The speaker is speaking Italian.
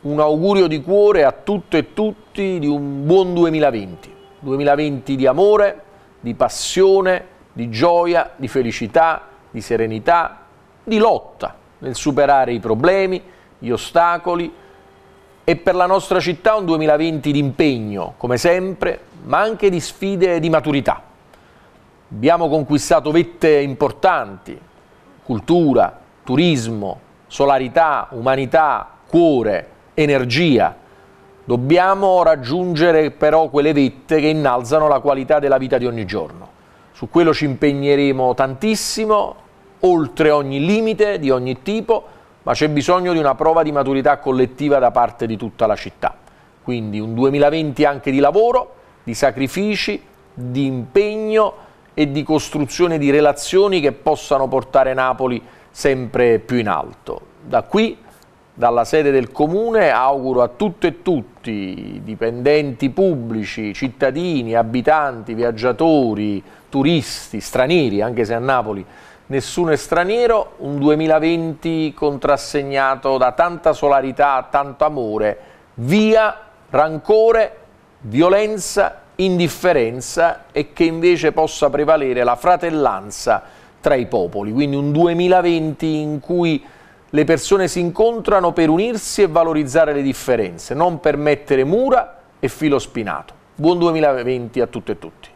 un augurio di cuore a tutto e tutti di un buon 2020. 2020 di amore, di passione, di gioia, di felicità, di serenità, di lotta nel superare i problemi, gli ostacoli e per la nostra città un 2020 di impegno, come sempre, ma anche di sfide e di maturità. Abbiamo conquistato vette importanti, cultura, turismo, solarità, umanità, cuore, energia. Dobbiamo raggiungere però quelle vette che innalzano la qualità della vita di ogni giorno. Su quello ci impegneremo tantissimo, oltre ogni limite di ogni tipo, ma c'è bisogno di una prova di maturità collettiva da parte di tutta la città. Quindi un 2020 anche di lavoro, di sacrifici, di impegno e di costruzione di relazioni che possano portare Napoli sempre più in alto. Da qui dalla sede del comune auguro a tutte e tutti, dipendenti pubblici, cittadini, abitanti, viaggiatori, turisti, stranieri, anche se a Napoli nessuno è straniero, un 2020 contrassegnato da tanta solarità, tanto amore, via rancore, violenza, indifferenza e che invece possa prevalere la fratellanza tra i popoli, quindi un 2020 in cui le persone si incontrano per unirsi e valorizzare le differenze, non per mettere mura e filo spinato. Buon 2020 a tutte e tutti.